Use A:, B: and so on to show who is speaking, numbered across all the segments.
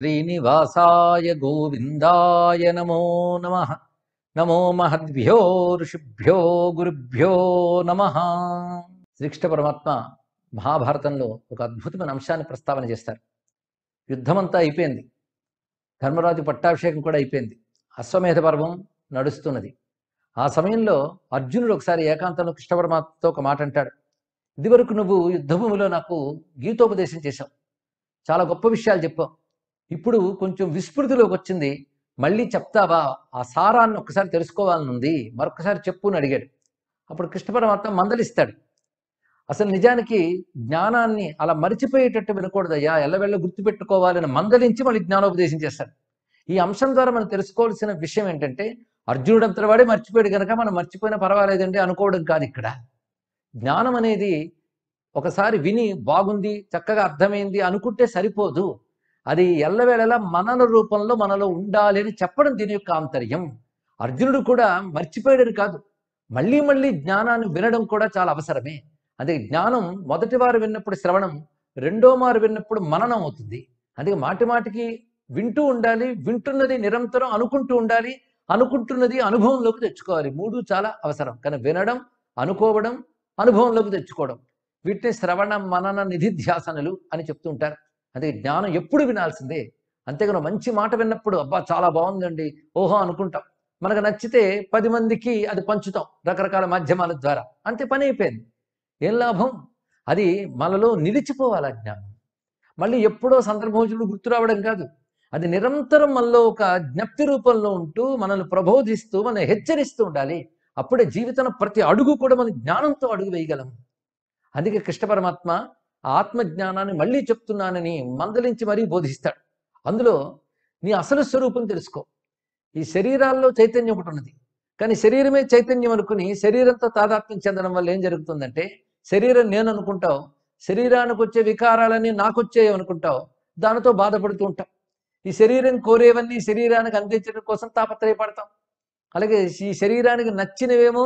A: శ్రీనివాసాయ గోవిందాయ నమో నమ నమో మహద్భ్యో ఋషిభ్యో గురుభ్యో నమ శ్రీకృష్ణ పరమాత్మ మహాభారతంలో ఒక అద్భుతమైన అంశాన్ని ప్రస్తావన చేస్తారు యుద్ధమంతా అయిపోయింది ధర్మరాజు పట్టాభిషేకం కూడా అయిపోయింది అశ్వమేధ పర్వం నడుస్తున్నది ఆ సమయంలో అర్జునుడు ఒకసారి ఏకాంతంలో కృష్ణ పరమాత్మతో ఒక మాట అంటాడు ఇదివరకు నువ్వు యుద్ధభూమిలో నాకు గీతోపదేశం చేశావు చాలా గొప్ప విషయాలు చెప్పావు ఇప్పుడు కొంచెం విస్మృతిలోకి వచ్చింది మళ్ళీ చెప్తావా ఆ సారాన్ని ఒకసారి తెలుసుకోవాలని ఉంది మరొకసారి చెప్పు అని అడిగాడు అప్పుడు కృష్ణ పరమాత్మ మందలిస్తాడు అసలు నిజానికి జ్ఞానాన్ని అలా మరిచిపోయేటట్టు వినకూడదయ్యా ఎల్లవెళ్ళ గుర్తుపెట్టుకోవాలని మందలించి మళ్ళీ జ్ఞానోపదేశం చేస్తాడు ఈ అంశం ద్వారా మనం తెలుసుకోవాల్సిన విషయం ఏంటంటే అర్జునుడు అంతటివాడే మర్చిపోయాడు కనుక మనం మర్చిపోయినా పర్వాలేదండి అనుకోవడం కాదు ఇక్కడ జ్ఞానం అనేది ఒకసారి విని బాగుంది చక్కగా అర్థమైంది అనుకుంటే సరిపోదు అది ఎల్లవేళలా మనన రూపంలో మనలో ఉండాలి అని చెప్పడం దీని యొక్క ఆంతర్యం అర్జునుడు కూడా మర్చిపోయాడు కాదు మళ్ళీ మళ్ళీ జ్ఞానాన్ని వినడం కూడా చాలా అవసరమే అందుకే జ్ఞానం మొదటి వారు విన్నప్పుడు శ్రవణం రెండో మారు విన్నప్పుడు మననం అవుతుంది అందుకే మాటి మాటికి వింటూ ఉండాలి వింటున్నది నిరంతరం అనుకుంటూ ఉండాలి అనుకుంటున్నది అనుభవంలోకి తెచ్చుకోవాలి మూడు చాలా అవసరం కానీ వినడం అనుకోవడం అనుభవంలోకి తెచ్చుకోవడం వీటిని శ్రవణ మనన నిధి ధ్యాసనలు అని చెప్తుంటారు అందుకే జ్ఞానం ఎప్పుడు వినాల్సిందే అంతేగాని మంచి మాట విన్నప్పుడు అబ్బా చాలా బాగుందండి ఓహో అనుకుంటాం మనకు నచ్చితే పది మందికి అది పంచుతాం రకరకాల మాధ్యమాల ద్వారా అంతే పని అయిపోయింది ఏం లాభం అది మనలో నిలిచిపోవాలి జ్ఞానం మళ్ళీ ఎప్పుడో సందర్భోజులు గుర్తు రావడం కాదు అది నిరంతరం మనలో ఒక జ్ఞప్తి రూపంలో ఉంటూ మనల్ని ప్రబోధిస్తూ మనం హెచ్చరిస్తూ ఉండాలి అప్పుడే జీవితం ప్రతి అడుగు కూడా మన జ్ఞానంతో అడుగు వేయగలం అందుకే కృష్ణ పరమాత్మ ఆత్మజ్ఞానాన్ని మళ్ళీ చెప్తున్నానని మందలించి మరీ బోధిస్తాడు అందులో నీ అసలు స్వరూపం తెలుసుకో ఈ శరీరాల్లో చైతన్యం ఒకటి ఉన్నది కానీ శరీరమే చైతన్యం అనుకుని శరీరంతో తాదాత్మ్యం చెందడం వల్ల ఏం జరుగుతుందంటే శరీరం నేను అనుకుంటావు శరీరానికి వచ్చే వికారాలన్నీ నాకు వచ్చాయి అనుకుంటావు దానితో బాధపడుతూ ఉంటాం ఈ శరీరం కోరేవన్నీ శరీరానికి అందించడం కోసం తాపత్రయపడతాం అలాగే ఈ శరీరానికి నచ్చినవేమో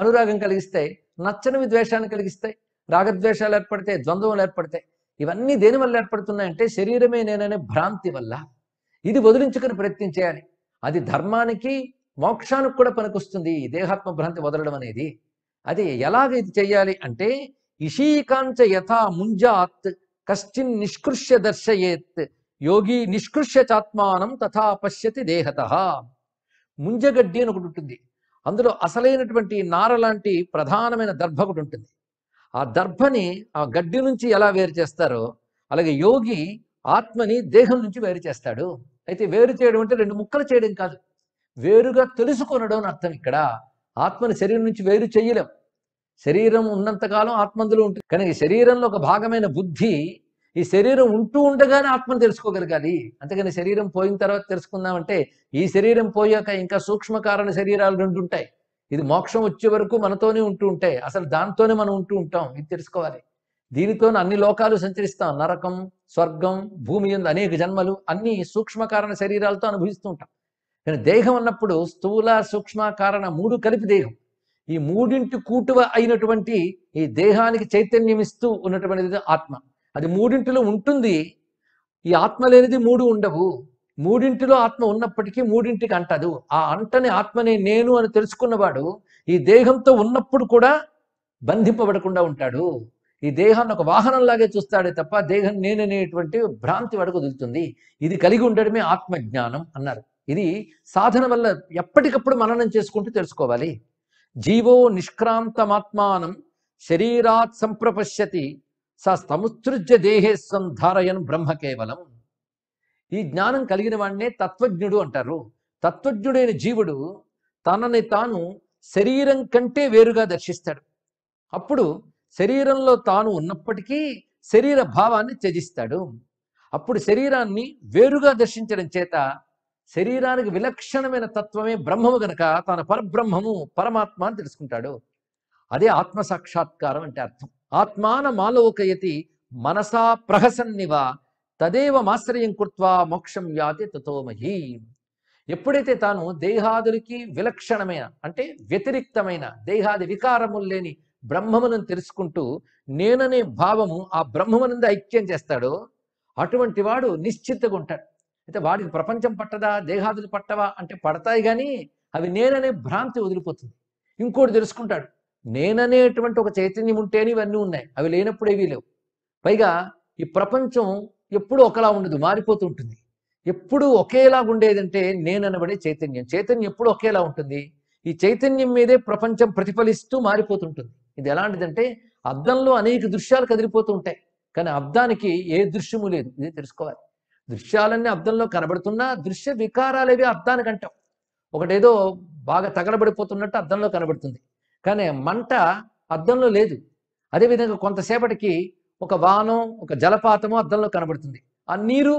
A: అనురాగం కలిగిస్తాయి నచ్చనివి ద్వేషాన్ని కలిగిస్తాయి రాగద్వేషాలు ఏర్పడితే ద్వంద్వలు ఏర్పడతాయి ఇవన్నీ దేని వల్ల ఏర్పడుతున్నాయంటే శరీరమే నేననే భ్రాంతి వల్ల ఇది వదిలించుకుని ప్రయత్నం చేయాలి అది ధర్మానికి మోక్షానికి కూడా పనికొస్తుంది దేహాత్మ భ్రాంతి వదలడం అనేది అది ఎలాగ ఇది చేయాలి అంటే ఇషీకాంచ యథా ముంజాత్ కశ్చిన్ నిష్కృష్య దర్శయేత్ యోగి నిష్కృష్య చాత్మానం తథా పశ్యతి దేహత ముంజగడ్డి అని ఒకటి ఉంటుంది అందులో అసలైనటువంటి నార లాంటి ప్రధానమైన దర్భ ఒకటి ఉంటుంది ఆ దర్భని ఆ గడ్డి నుంచి ఎలా వేరు చేస్తారో అలాగే యోగి ఆత్మని దేహం నుంచి వేరు చేస్తాడు అయితే వేరు చేయడం అంటే రెండు ముక్కలు చేయడం కాదు వేరుగా తెలుసుకొనడం అని అర్థం ఇక్కడ ఆత్మని శరీరం నుంచి వేరు చేయలేం శరీరం ఉన్నంతకాలం ఆత్మందులో ఉంటుంది కనుక శరీరంలో ఒక భాగమైన బుద్ధి ఈ శరీరం ఉంటూ ఉండగానే ఆత్మను తెలుసుకోగలగాలి అంతేకాని శరీరం పోయిన తర్వాత తెలుసుకుందామంటే ఈ శరీరం పోయాక ఇంకా సూక్ష్మ కారణ శరీరాలు రెండు ఉంటాయి ఇది మోక్షం వచ్చే వరకు మనతోనే ఉంటూ ఉంటాయి అసలు దాంతోనే మనం ఉంటూ ఉంటాం ఇది తెలుసుకోవాలి దీనితోనే అన్ని లోకాలు సంచరిస్తాం నరకం స్వర్గం భూమి ఉంది అనేక జన్మలు అన్ని సూక్ష్మకారణ శరీరాలతో అనుభవిస్తూ ఉంటాం కానీ దేహం అన్నప్పుడు స్థూల సూక్ష్మకారణ మూడు కలిపి దేహం ఈ మూడింటి కూటువ అయినటువంటి ఈ దేహానికి చైతన్యం ఇస్తూ ఉన్నటువంటిది ఆత్మ అది మూడింటిలో ఉంటుంది ఈ ఆత్మ లేనిది మూడు ఉండవు మూడింటిలో ఆత్మ ఉన్నప్పటికీ మూడింటికి అంటదు ఆ అంటని ఆత్మనే నేను అని తెలుసుకున్నవాడు ఈ దేహంతో ఉన్నప్పుడు కూడా బంధింపబడకుండా ఉంటాడు ఈ దేహాన్ని ఒక వాహనంలాగే చూస్తాడే తప్ప దేహం నేననేటువంటి భ్రాంతి వరకు వదులుతుంది ఇది కలిగి ఉండడమే ఆత్మజ్ఞానం అన్నారు ఇది సాధన వల్ల ఎప్పటికప్పుడు మననం చేసుకుంటూ తెలుసుకోవాలి జీవో నిష్క్రాంతమాత్మానం శరీరాత్ సంప్రపశ్యతి సముత్సృజ్య దేహేశ్వం ధారయన్ బ్రహ్మ కేవలం ఈ జ్ఞానం కలిగిన వాడినే తత్వజ్ఞుడు అంటారు తత్వజ్ఞుడైన జీవుడు తనని తాను శరీరం కంటే వేరుగా దర్శిస్తాడు అప్పుడు శరీరంలో తాను ఉన్నప్పటికీ శరీర భావాన్ని త్యజిస్తాడు అప్పుడు శరీరాన్ని వేరుగా దర్శించడం చేత శరీరానికి విలక్షణమైన తత్వమే బ్రహ్మము గనక తన పరబ్రహ్మము పరమాత్మ అని తెలుసుకుంటాడు అదే ఆత్మ సాక్షాత్కారం అంటే అర్థం ఆత్మాన మాలోకయతి మనసా ప్రహసన్నివా తదేవ తదేవమాశ్రయం కృత్వా మోక్షం యాతి తతోమహి ఎప్పుడైతే తాను దేహాదులకి విలక్షణమైన అంటే వ్యతిరిక్తమైన దేహాది వికారములు లేని బ్రహ్మమును తెలుసుకుంటూ నేననే భావము ఆ బ్రహ్మమునందు ఐక్యం చేస్తాడో అటువంటి వాడు నిశ్చితగా ఉంటాడు అయితే వాడికి ప్రపంచం పట్టదా దేహాదులు పట్టవా అంటే పడతాయి కానీ అవి నేననే భ్రాంతి వదిలిపోతుంది ఇంకోటి తెలుసుకుంటాడు నేననేటువంటి ఒక చైతన్యం ఉంటేనే ఇవన్నీ ఉన్నాయి అవి లేనప్పుడు ఏవీ లేవు పైగా ఈ ప్రపంచం ఎప్పుడు ఒకలా ఉండదు మారిపోతూ ఉంటుంది ఎప్పుడు ఒకేలాగా ఉండేదంటే నేననబడే చైతన్యం చైతన్యం ఎప్పుడు ఒకేలా ఉంటుంది ఈ చైతన్యం మీదే ప్రపంచం ప్రతిఫలిస్తూ మారిపోతుంటుంది ఇది ఎలాంటిదంటే అద్దంలో అనేక దృశ్యాలు కదిలిపోతూ ఉంటాయి కానీ అద్దానికి ఏ దృశ్యము లేదు ఇది తెలుసుకోవాలి దృశ్యాలన్నీ అద్దంలో కనబడుతున్నా దృశ్య వికారాలేవి అద్దానికి అంటాం ఒకటేదో బాగా తగలబడిపోతున్నట్టు అద్దంలో కనబడుతుంది కానీ మంట అద్దంలో లేదు అదేవిధంగా కొంతసేపటికి ఒక వానం ఒక జలపాతము అద్దంలో కనబడుతుంది ఆ నీరు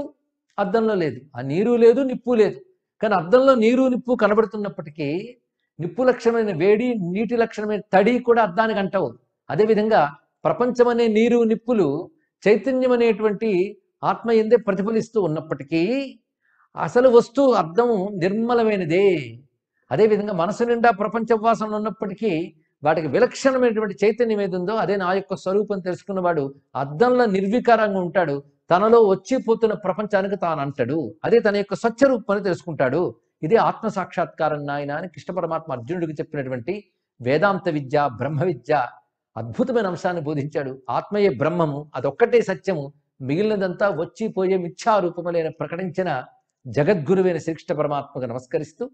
A: అద్దంలో లేదు ఆ నీరు లేదు నిప్పు లేదు కానీ అద్దంలో నీరు నిప్పు కనబడుతున్నప్పటికీ నిప్పు లక్షణమైన వేడి నీటి లక్షణమైన తడి కూడా అద్దానికి అంటవు అదేవిధంగా ప్రపంచం అనే నీరు నిప్పులు చైతన్యం అనేటువంటి ఆత్మ ఎందే ప్రతిఫలిస్తూ ఉన్నప్పటికీ అసలు వస్తువు అర్థం నిర్మలమైనదే అదేవిధంగా మనసు నిండా ప్రపంచ వాసన ఉన్నప్పటికీ వాటికి విలక్షణమైనటువంటి చైతన్యం ఏది ఉందో అదే నా యొక్క స్వరూపం తెలుసుకున్నవాడు అద్దంలో నిర్వికారంగా ఉంటాడు తనలో వచ్చిపోతున్న ప్రపంచానికి తాను అంటాడు అదే తన యొక్క స్వచ్ఛ రూపాన్ని తెలుసుకుంటాడు ఇదే ఆత్మ సాక్షాత్కారం నాయన అని కృష్ణ పరమాత్మ అర్జునుడికి చెప్పినటువంటి వేదాంత విద్య బ్రహ్మ విద్య అద్భుతమైన అంశాన్ని బోధించాడు ఆత్మయే బ్రహ్మము అదొక్కటే సత్యము మిగిలినదంతా వచ్చిపోయే మిథ్యారూపములైన ప్రకటించిన జగద్గురువైన శ్రీకృష్ణ పరమాత్మకు నమస్కరిస్తూ